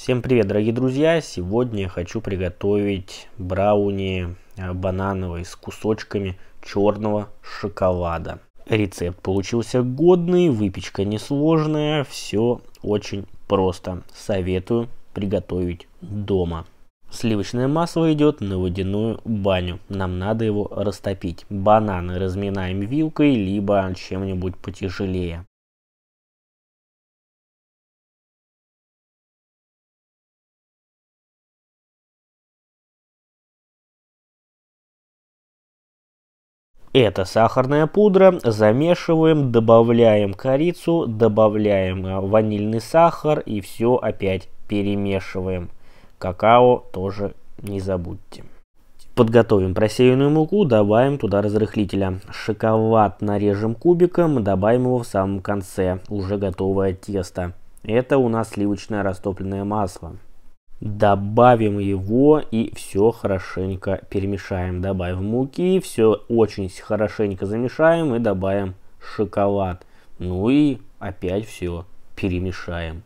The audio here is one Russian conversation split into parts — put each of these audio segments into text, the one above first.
Всем привет, дорогие друзья! Сегодня я хочу приготовить брауни э, банановый с кусочками черного шоколада. Рецепт получился годный, выпечка несложная, все очень просто. Советую приготовить дома. Сливочное масло идет на водяную баню. Нам надо его растопить. Бананы разминаем вилкой, либо чем-нибудь потяжелее. Это сахарная пудра, замешиваем, добавляем корицу, добавляем э, ванильный сахар и все опять перемешиваем. Какао тоже не забудьте. Подготовим просеянную муку, добавим туда разрыхлителя. Шоколад нарежем кубиком, добавим его в самом конце, уже готовое тесто. Это у нас сливочное растопленное масло добавим его и все хорошенько перемешаем. Добавим муки, все очень хорошенько замешаем и добавим шоколад. Ну и опять все перемешаем.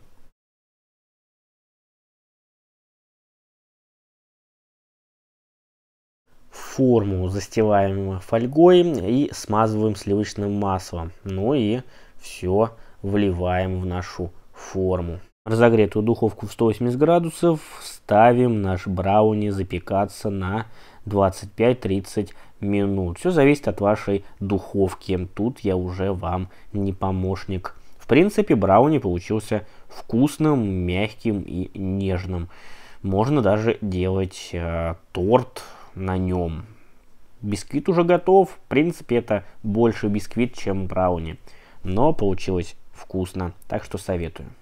Форму застилаем фольгой и смазываем сливочным маслом. Ну и все вливаем в нашу форму разогретую духовку в 180 градусов, ставим наш брауни запекаться на 25-30 минут. Все зависит от вашей духовки. Тут я уже вам не помощник. В принципе, брауни получился вкусным, мягким и нежным. Можно даже делать э, торт на нем. Бисквит уже готов. В принципе, это больше бисквит, чем брауни. Но получилось вкусно, так что советую.